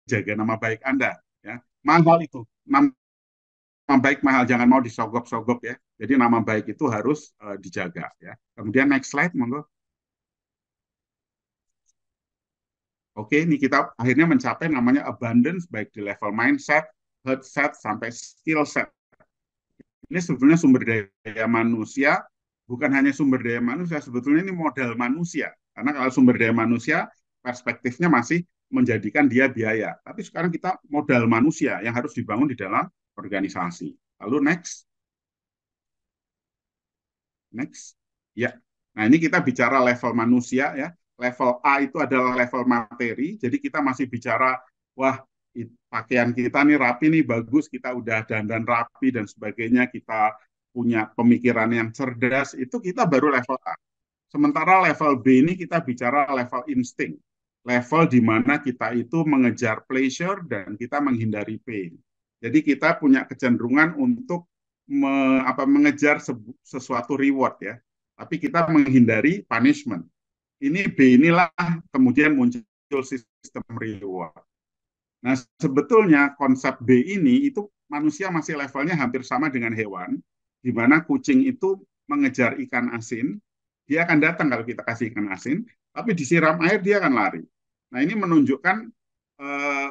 jaga nama baik Anda. Ya, mahal itu nama baik mahal, jangan mau disogok-sogok ya. Jadi nama baik itu harus uh, dijaga. Ya, kemudian next slide monggo. Oke, ini kita akhirnya mencapai namanya abundance baik di level mindset, heartset sampai skill set ini sebetulnya sumber daya manusia bukan hanya sumber daya manusia sebetulnya ini modal manusia karena kalau sumber daya manusia perspektifnya masih menjadikan dia biaya tapi sekarang kita modal manusia yang harus dibangun di dalam organisasi lalu next next ya nah ini kita bicara level manusia ya level A itu adalah level materi jadi kita masih bicara wah pakaian kita nih rapi nih bagus kita udah dandan rapi dan sebagainya kita punya pemikiran yang cerdas itu kita baru level A. Sementara level B ini kita bicara level insting, level di mana kita itu mengejar pleasure dan kita menghindari pain. Jadi kita punya kecenderungan untuk me, apa, mengejar sesuatu reward ya, tapi kita menghindari punishment. Ini B inilah kemudian muncul sistem reward. Nah, sebetulnya konsep B ini itu manusia masih levelnya hampir sama dengan hewan, di mana kucing itu mengejar ikan asin, dia akan datang kalau kita kasih ikan asin, tapi disiram air dia akan lari. Nah, ini menunjukkan eh,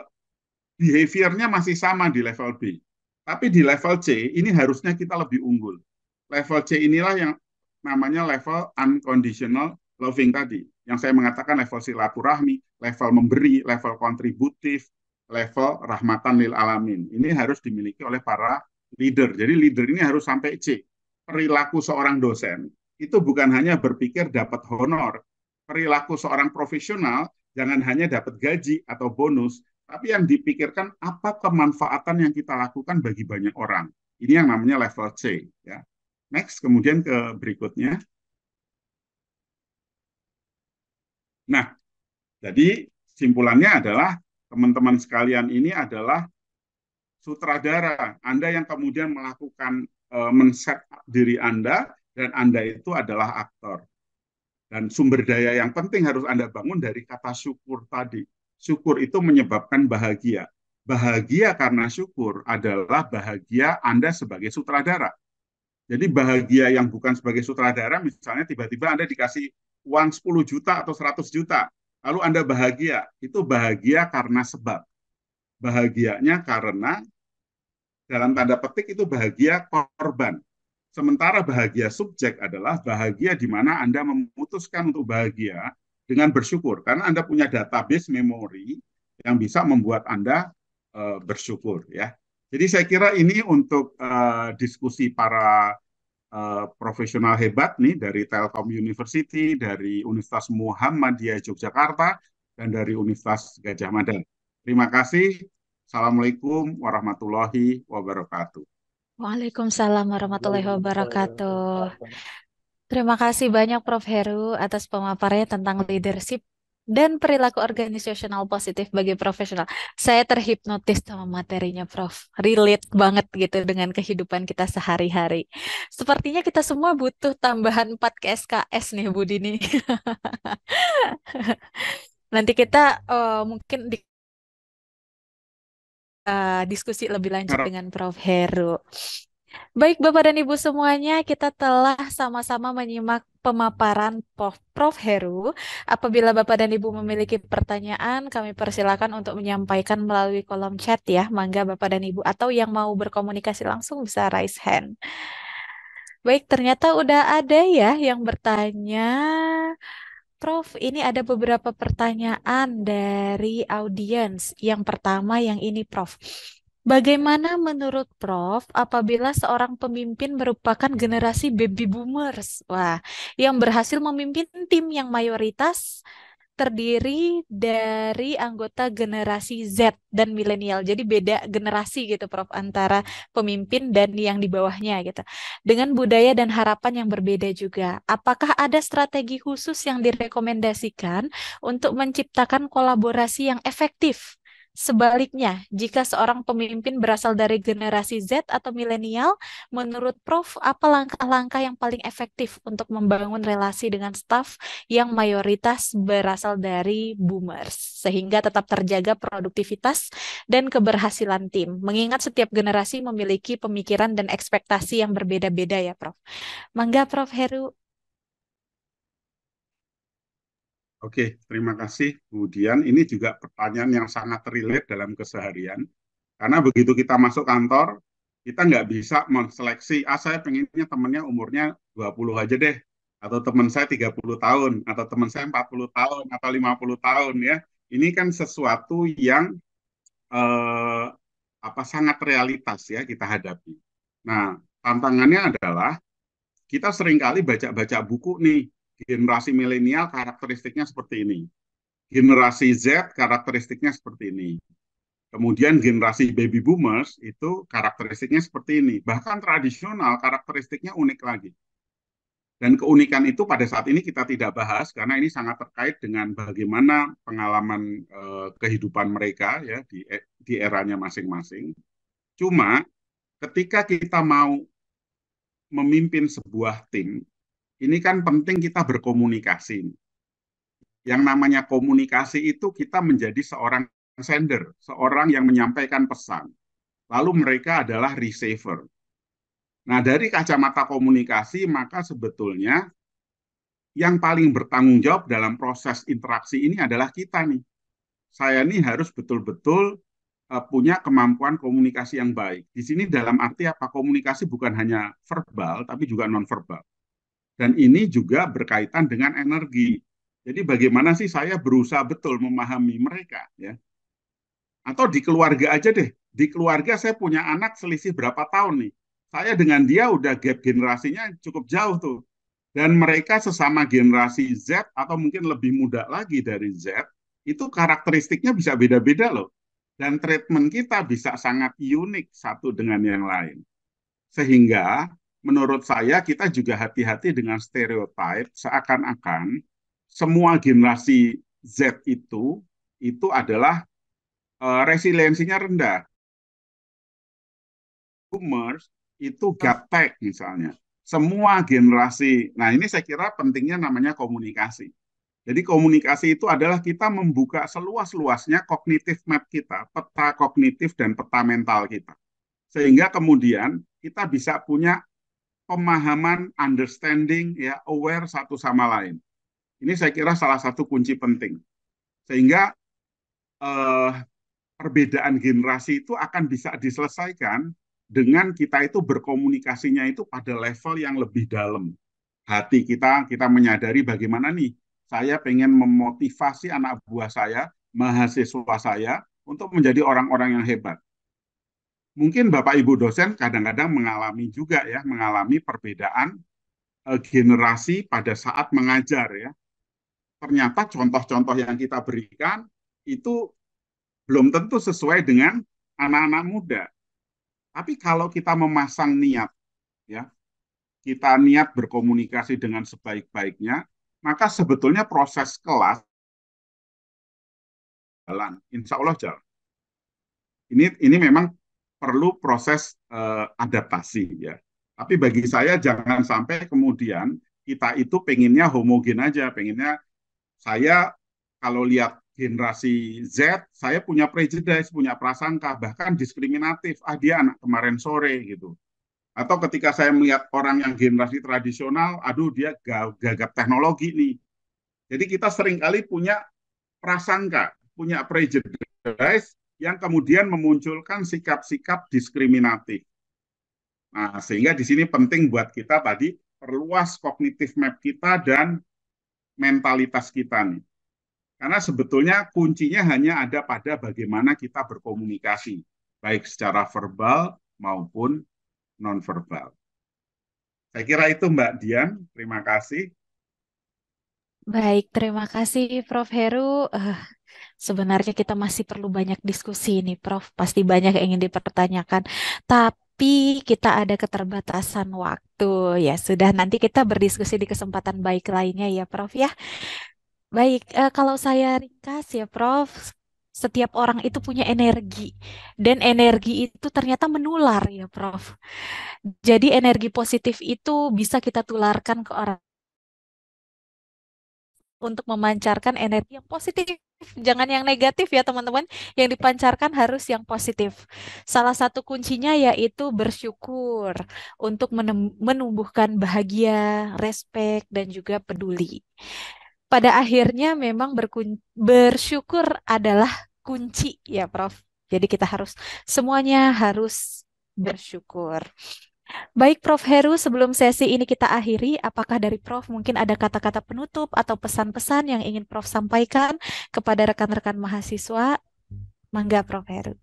behaviornya masih sama di level B. Tapi di level C ini harusnya kita lebih unggul. Level C inilah yang namanya level unconditional loving tadi. Yang saya mengatakan level silaturahmi, level memberi, level kontributif, level rahmatan lil alamin. Ini harus dimiliki oleh para leader. Jadi leader ini harus sampai C. Perilaku seorang dosen itu bukan hanya berpikir dapat honor. Perilaku seorang profesional jangan hanya dapat gaji atau bonus, tapi yang dipikirkan apa kemanfaatan yang kita lakukan bagi banyak orang. Ini yang namanya level C. Ya. Next, kemudian ke berikutnya. Nah, jadi simpulannya adalah teman-teman sekalian ini adalah sutradara. Anda yang kemudian melakukan uh, men-set up diri Anda dan Anda itu adalah aktor. Dan sumber daya yang penting harus Anda bangun dari kata syukur tadi. Syukur itu menyebabkan bahagia. Bahagia karena syukur adalah bahagia Anda sebagai sutradara. Jadi bahagia yang bukan sebagai sutradara, misalnya tiba-tiba Anda dikasih uang 10 juta atau 100 juta. Lalu Anda bahagia, itu bahagia karena sebab. Bahagianya karena dalam tanda petik itu bahagia korban. Sementara bahagia subjek adalah bahagia di mana Anda memutuskan untuk bahagia dengan bersyukur. Karena Anda punya database memori yang bisa membuat Anda e, bersyukur. ya. Jadi saya kira ini untuk e, diskusi para Eh, profesional hebat nih dari Telkom University, dari Universitas Muhammadiyah Yogyakarta, dan dari Universitas Gajah Mada. Terima kasih. Assalamualaikum warahmatullahi wabarakatuh. Waalaikumsalam warahmatullahi wabarakatuh. Terima kasih banyak Prof. Heru atas pemaparannya tentang leadership dan perilaku organisasional positif bagi profesional. Saya terhipnotis sama materinya, Prof. Relate banget gitu dengan kehidupan kita sehari-hari. Sepertinya kita semua butuh tambahan 4 KSKS nih, Bu Dini. Nanti kita uh, mungkin di uh, diskusi lebih lanjut Harap. dengan Prof. Heru. Baik Bapak dan Ibu semuanya, kita telah sama-sama menyimak pemaparan Prof. Prof. Heru. Apabila Bapak dan Ibu memiliki pertanyaan, kami persilakan untuk menyampaikan melalui kolom chat ya. Mangga Bapak dan Ibu atau yang mau berkomunikasi langsung bisa raise hand. Baik, ternyata udah ada ya yang bertanya. Prof, ini ada beberapa pertanyaan dari audiens. Yang pertama yang ini, Prof. Bagaimana menurut Prof apabila seorang pemimpin merupakan generasi baby boomers? Wah, yang berhasil memimpin tim yang mayoritas terdiri dari anggota generasi Z dan milenial. Jadi beda generasi gitu Prof antara pemimpin dan yang di bawahnya gitu. Dengan budaya dan harapan yang berbeda juga. Apakah ada strategi khusus yang direkomendasikan untuk menciptakan kolaborasi yang efektif Sebaliknya, jika seorang pemimpin berasal dari generasi Z atau milenial, menurut Prof, apa langkah-langkah yang paling efektif untuk membangun relasi dengan staf yang mayoritas berasal dari boomers, sehingga tetap terjaga produktivitas dan keberhasilan tim? Mengingat setiap generasi memiliki pemikiran dan ekspektasi yang berbeda-beda ya, Prof. Mangga, Prof Heru, Oke, terima kasih. Kemudian ini juga pertanyaan yang sangat relate dalam keseharian. Karena begitu kita masuk kantor, kita nggak bisa menseleksi, ah saya pengennya temennya umurnya 20 aja deh, atau teman saya 30 tahun, atau teman saya 40 tahun, atau 50 tahun ya. Ini kan sesuatu yang eh, apa sangat realitas ya kita hadapi. Nah, tantangannya adalah kita seringkali baca-baca buku nih, generasi milenial karakteristiknya seperti ini. Generasi Z karakteristiknya seperti ini. Kemudian generasi baby boomers itu karakteristiknya seperti ini. Bahkan tradisional karakteristiknya unik lagi. Dan keunikan itu pada saat ini kita tidak bahas karena ini sangat terkait dengan bagaimana pengalaman eh, kehidupan mereka ya di e-, di eranya masing-masing. Cuma ketika kita mau memimpin sebuah tim, ini kan penting kita berkomunikasi. Yang namanya komunikasi itu kita menjadi seorang sender, seorang yang menyampaikan pesan. Lalu mereka adalah receiver. Nah, dari kacamata komunikasi, maka sebetulnya yang paling bertanggung jawab dalam proses interaksi ini adalah kita nih. Saya nih harus betul-betul eh, punya kemampuan komunikasi yang baik. Di sini dalam arti apa? Komunikasi bukan hanya verbal, tapi juga non verbal. Dan ini juga berkaitan dengan energi. Jadi bagaimana sih saya berusaha betul memahami mereka ya. Atau di keluarga aja deh. Di keluarga saya punya anak selisih berapa tahun nih. Saya dengan dia udah gap generasinya cukup jauh tuh. Dan mereka sesama generasi Z atau mungkin lebih muda lagi dari Z, itu karakteristiknya bisa beda-beda loh dan treatment kita bisa sangat unik satu dengan yang lain. Sehingga menurut saya kita juga hati-hati dengan stereotip seakan-akan semua generasi Z itu itu adalah uh, resiliensinya rendah. Boomers itu gaptek misalnya. Semua generasi. Nah, ini saya kira pentingnya namanya komunikasi. Jadi komunikasi itu adalah kita membuka seluas-luasnya kognitif map kita, peta kognitif dan peta mental kita. Sehingga kemudian kita bisa punya pemahaman, understanding, ya aware satu sama lain. Ini saya kira salah satu kunci penting. Sehingga eh, perbedaan generasi itu akan bisa diselesaikan dengan kita itu berkomunikasinya itu pada level yang lebih dalam. Hati kita, kita menyadari bagaimana nih, saya pengen memotivasi anak buah saya, mahasiswa saya, untuk menjadi orang-orang yang hebat mungkin Bapak Ibu dosen kadang-kadang mengalami juga ya, mengalami perbedaan uh, generasi pada saat mengajar ya. Ternyata contoh-contoh yang kita berikan itu belum tentu sesuai dengan anak-anak muda. Tapi kalau kita memasang niat, ya, kita niat berkomunikasi dengan sebaik-baiknya, maka sebetulnya proses kelas jalan, insya Allah jalan. Ini ini memang perlu proses uh, adaptasi ya. Tapi bagi saya jangan sampai kemudian kita itu pengennya homogen aja, pengennya saya kalau lihat generasi Z, saya punya prejudice, punya prasangka, bahkan diskriminatif. Ah dia anak kemarin sore gitu. Atau ketika saya melihat orang yang generasi tradisional, aduh dia gagap teknologi nih. Jadi kita seringkali punya prasangka, punya prejudice, yang kemudian memunculkan sikap-sikap diskriminatif. Nah, sehingga di sini penting buat kita tadi perluas kognitif map kita dan mentalitas kita nih. Karena sebetulnya kuncinya hanya ada pada bagaimana kita berkomunikasi, baik secara verbal maupun nonverbal. Saya kira itu Mbak Dian, terima kasih. Baik, terima kasih Prof. Heru. Uh, Sebenarnya kita masih perlu banyak diskusi ini, Prof. Pasti banyak yang ingin dipertanyakan. Tapi kita ada keterbatasan waktu. Ya sudah, nanti kita berdiskusi di kesempatan baik lainnya ya, Prof. Ya. Baik, eh, kalau saya ringkas ya, Prof setiap orang itu punya energi dan energi itu ternyata menular ya Prof. Jadi energi positif itu bisa kita tularkan ke orang untuk memancarkan energi yang positif jangan yang negatif ya teman-teman. Yang dipancarkan harus yang positif. Salah satu kuncinya yaitu bersyukur untuk menumbuhkan bahagia, respek, dan juga peduli. Pada akhirnya memang bersyukur adalah kunci ya Prof. Jadi kita harus semuanya harus bersyukur. Baik Prof. Heru, sebelum sesi ini kita akhiri, apakah dari Prof mungkin ada kata-kata penutup atau pesan-pesan yang ingin Prof sampaikan kepada rekan-rekan mahasiswa? Mangga Prof. Heru.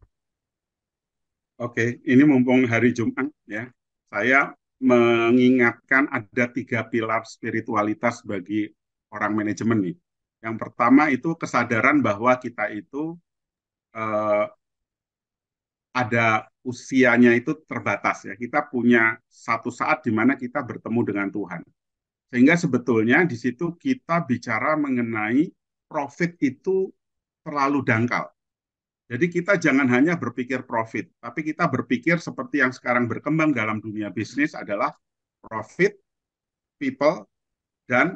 Oke, ini mumpung hari Jumat ya. Saya mengingatkan ada tiga pilar spiritualitas bagi orang manajemen nih. Yang pertama itu kesadaran bahwa kita itu eh, ada usianya itu terbatas ya. Kita punya satu saat di mana kita bertemu dengan Tuhan. Sehingga sebetulnya di situ kita bicara mengenai profit itu terlalu dangkal. Jadi kita jangan hanya berpikir profit, tapi kita berpikir seperti yang sekarang berkembang dalam dunia bisnis adalah profit, people, dan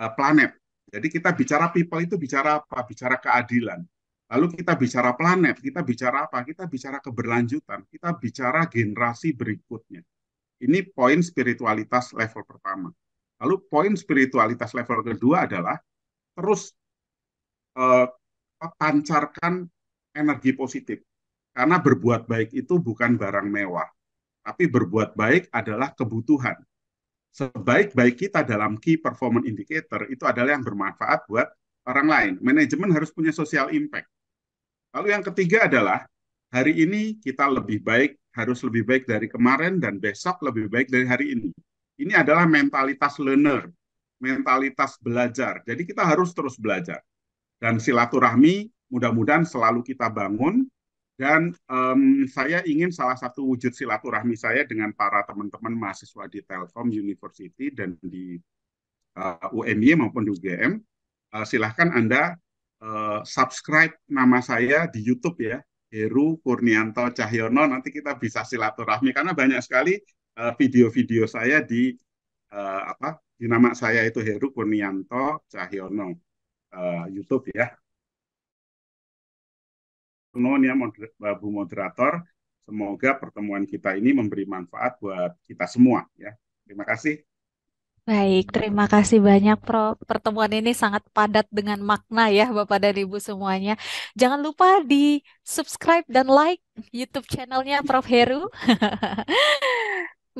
eh, planet. Jadi kita bicara people itu bicara apa? Bicara keadilan. Lalu kita bicara planet, kita bicara apa? Kita bicara keberlanjutan, kita bicara generasi berikutnya. Ini poin spiritualitas level pertama. Lalu poin spiritualitas level kedua adalah terus eh, pancarkan energi positif. Karena berbuat baik itu bukan barang mewah, tapi berbuat baik adalah kebutuhan. Sebaik-baik kita dalam key performance indicator itu adalah yang bermanfaat buat orang lain. Manajemen harus punya social impact Lalu yang ketiga adalah hari ini kita lebih baik, harus lebih baik dari kemarin dan besok lebih baik dari hari ini. Ini adalah mentalitas learner, mentalitas belajar. Jadi kita harus terus belajar. Dan silaturahmi mudah-mudahan selalu kita bangun dan um, saya ingin salah satu wujud silaturahmi saya dengan para teman-teman mahasiswa di Telkom University dan di uh, eh, UMY maupun di UGM. Uh, eh, silahkan Anda Eh, subscribe nama saya di YouTube ya, Heru Kurnianto Cahyono. Nanti kita bisa silaturahmi karena banyak sekali eh, video-video saya di eh, apa? Di nama saya itu Heru Kurnianto Cahyono YouTube ya. Kurnia ya Bu moderator. Semoga pertemuan kita ini memberi manfaat buat kita semua ya. Terima kasih. Baik, terima kasih banyak, Prof. Pertemuan ini sangat padat dengan makna ya, Bapak dan Ibu semuanya. Jangan lupa di subscribe dan like YouTube channelnya Prof. Heru.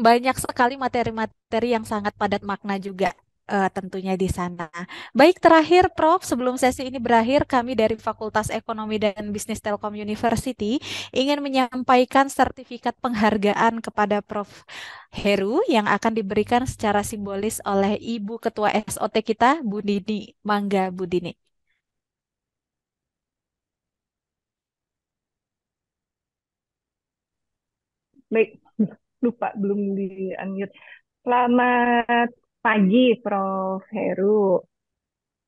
Banyak sekali materi-materi yang sangat padat makna juga uh, tentunya di sana. Baik, terakhir Prof, sebelum sesi ini berakhir, kami dari Fakultas Ekonomi dan Bisnis Telkom University ingin menyampaikan sertifikat penghargaan kepada Prof Heru yang akan diberikan secara simbolis oleh Ibu Ketua SOT kita, Bu Dini. Mangga, Bu Dini. Baik, lupa belum di-unmute. Selamat Pagi, Prof. Heru.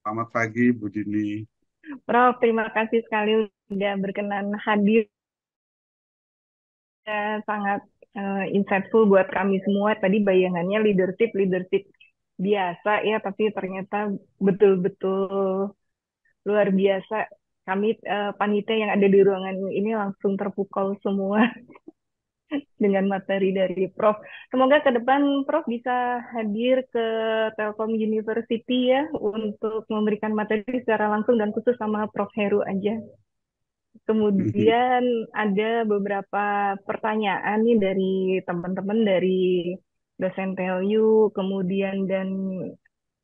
Selamat pagi, Bu Dini. Prof, terima kasih sekali sudah berkenan hadir. Ya, sangat uh, insightful buat kami semua. Tadi bayangannya leadership, leadership biasa ya, tapi ternyata betul-betul luar biasa. Kami uh, panitia yang ada di ruangan ini langsung terpukau semua dengan materi dari Prof. Semoga ke depan Prof bisa hadir ke Telkom University ya untuk memberikan materi secara langsung dan khusus sama Prof Heru aja. Kemudian ada beberapa pertanyaan nih dari teman-teman dari dosen TLU, kemudian dan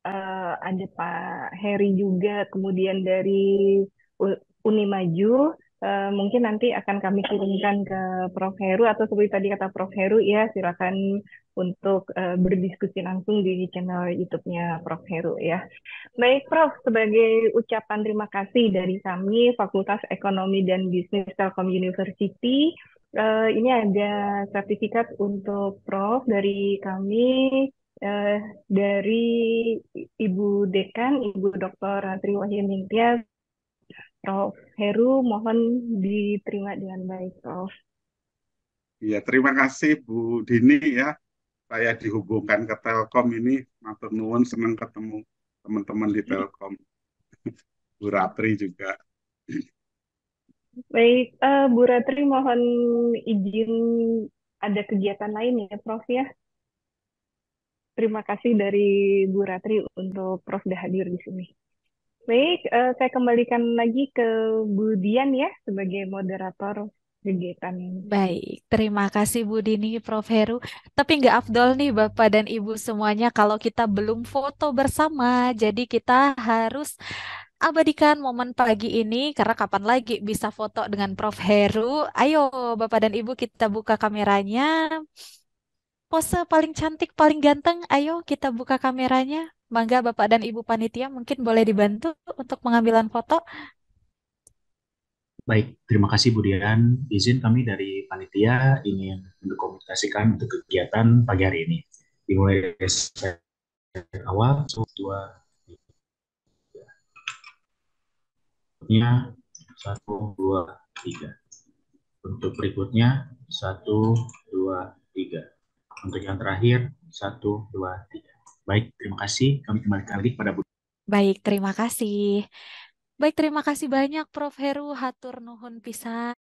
uh, ada Pak Heri juga, kemudian dari Unimaju. Eh, mungkin nanti akan kami kirimkan ke Prof Heru atau seperti tadi kata Prof Heru ya silakan untuk uh, berdiskusi langsung di channel YouTube-nya Prof Heru ya. Baik Prof, sebagai ucapan terima kasih dari kami Fakultas Ekonomi dan Bisnis Telkom University Uh, ini ada sertifikat untuk Prof dari kami uh, dari Ibu Dekan, Ibu Dr. Ratri Wahyu Prof. Heru mohon diterima dengan baik, Prof. Iya, terima kasih Bu Dini ya. Saya dihubungkan ke Telkom ini, matur nuwun senang ketemu teman-teman di Telkom. Bu Ratri juga. Baik, uh, Bu Ratri mohon izin ada kegiatan lain ya, Prof ya. Terima kasih dari Bu Ratri untuk Prof sudah hadir di sini. Baik, uh, saya kembalikan lagi ke Budian ya sebagai moderator kegiatan ini. Baik, terima kasih Bu Dini, Prof. Heru. Tapi nggak afdol nih Bapak dan Ibu semuanya kalau kita belum foto bersama. Jadi kita harus abadikan momen pagi ini karena kapan lagi bisa foto dengan Prof. Heru. Ayo Bapak dan Ibu kita buka kameranya. Pose paling cantik, paling ganteng, ayo kita buka kameranya. Mangga Bapak dan Ibu Panitia mungkin boleh dibantu untuk pengambilan foto. Baik, terima kasih Bu Dian. Izin kami dari Panitia ingin mendokumentasikan untuk kegiatan pagi hari ini. Dimulai dari awal, dua, tiga. Satu, dua, tiga. Untuk berikutnya, satu, dua, tiga. Untuk yang terakhir, satu, dua, tiga. Baik, terima kasih. Kami kembali lagi pada Bu. Baik, terima kasih. Baik, terima kasih banyak Prof. Heru. Hatur nuhun pisan.